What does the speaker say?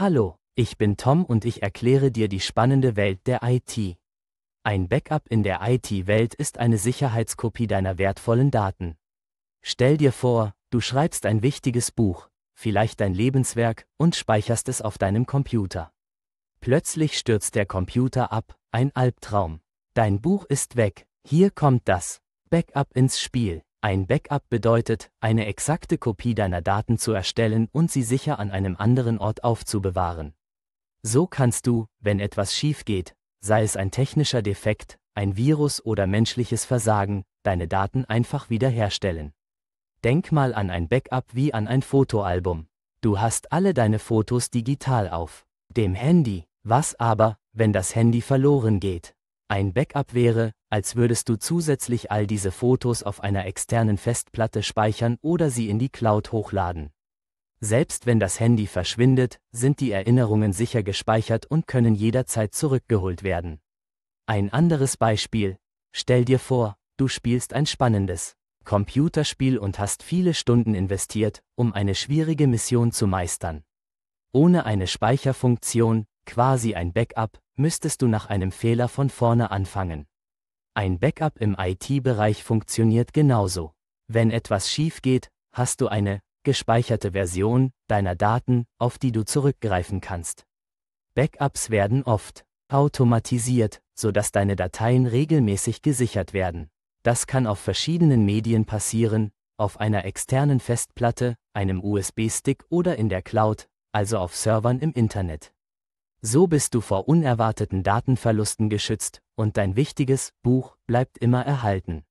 Hallo, ich bin Tom und ich erkläre dir die spannende Welt der IT. Ein Backup in der IT-Welt ist eine Sicherheitskopie deiner wertvollen Daten. Stell dir vor, du schreibst ein wichtiges Buch, vielleicht dein Lebenswerk, und speicherst es auf deinem Computer. Plötzlich stürzt der Computer ab, ein Albtraum. Dein Buch ist weg, hier kommt das Backup ins Spiel. Ein Backup bedeutet, eine exakte Kopie deiner Daten zu erstellen und sie sicher an einem anderen Ort aufzubewahren. So kannst du, wenn etwas schief geht, sei es ein technischer Defekt, ein Virus oder menschliches Versagen, deine Daten einfach wiederherstellen. Denk mal an ein Backup wie an ein Fotoalbum. Du hast alle deine Fotos digital auf dem Handy. Was aber, wenn das Handy verloren geht? Ein Backup wäre, als würdest du zusätzlich all diese Fotos auf einer externen Festplatte speichern oder sie in die Cloud hochladen. Selbst wenn das Handy verschwindet, sind die Erinnerungen sicher gespeichert und können jederzeit zurückgeholt werden. Ein anderes Beispiel. Stell dir vor, du spielst ein spannendes Computerspiel und hast viele Stunden investiert, um eine schwierige Mission zu meistern. Ohne eine Speicherfunktion, quasi ein Backup, müsstest du nach einem Fehler von vorne anfangen. Ein Backup im IT-Bereich funktioniert genauso. Wenn etwas schief geht, hast du eine gespeicherte Version deiner Daten, auf die du zurückgreifen kannst. Backups werden oft automatisiert, sodass deine Dateien regelmäßig gesichert werden. Das kann auf verschiedenen Medien passieren, auf einer externen Festplatte, einem USB-Stick oder in der Cloud, also auf Servern im Internet. So bist du vor unerwarteten Datenverlusten geschützt und dein wichtiges Buch bleibt immer erhalten.